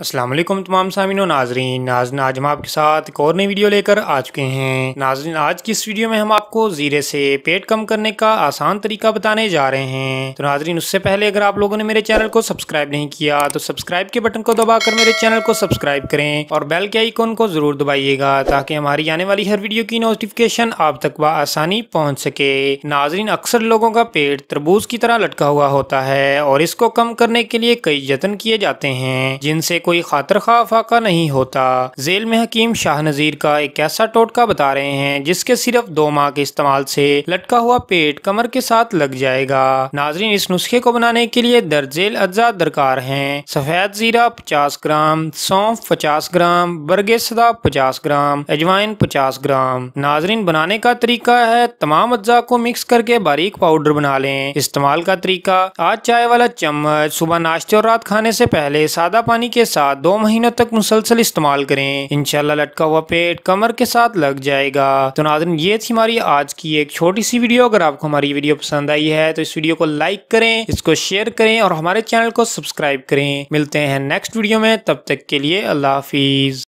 असलम तमाम सामिन नाजरीन नाजन आज हम आपके साथ एक और नई वीडियो लेकर आ चुके हैं नाजरीन आज की इस वीडियो में हम आपको जीरे से पेट कम करने का आसान तरीका बताने जा रहे हैं तो नाजरीन उससे पहले अगर आप लोगों ने मेरे चैनल को सब्सक्राइब नहीं किया तो सब्सक्राइब के बटन को दबाकर मेरे चैनल को सब्सक्राइब करें और बेल के आइकॉन को जरूर दबाइएगा ताकि हमारी आने वाली हर वीडियो की नोटिफिकेशन आप तक आसानी पहुँच सके नाजरीन अक्सर लोगों का पेट तरबूज की तरह लटका हुआ होता है और इसको कम करने के लिए कई जतन किए जाते हैं जिनसे कोई खातर खा फाका नहीं होता जेल में हकीम शाह नजीर का एक ऐसा टोटका बता रहे हैं जिसके सिर्फ दो माह के इस्तेमाल से लटका हुआ पेट कमर के साथ लग जाएगा नाजरीन इस नुस्खे को बनाने के लिए दर्जेल अज्जा दरकार है सफेद जीरा पचास ग्राम सौंफ पचास ग्राम सदा पचास ग्राम अजवाइन पचास ग्राम नाजरीन बनाने का तरीका है तमाम अज्जा को मिक्स करके बारीक पाउडर बना ले इस्तेमाल का तरीका आज चाय वाला चम्मच सुबह नाश्ते और रात खाने से पहले सादा पानी के साथ साथ दो महीनों तक मुसलसल इस्तेमाल करें इनशाला लटका हुआ पेट कमर के साथ लग जाएगा तो नाजन ये थी हमारी आज की एक छोटी सी वीडियो अगर आपको हमारी वीडियो पसंद आई है तो इस वीडियो को लाइक करें इसको शेयर करें और हमारे चैनल को सब्सक्राइब करें मिलते हैं नेक्स्ट वीडियो में तब तक के लिए अल्लाह हाफिज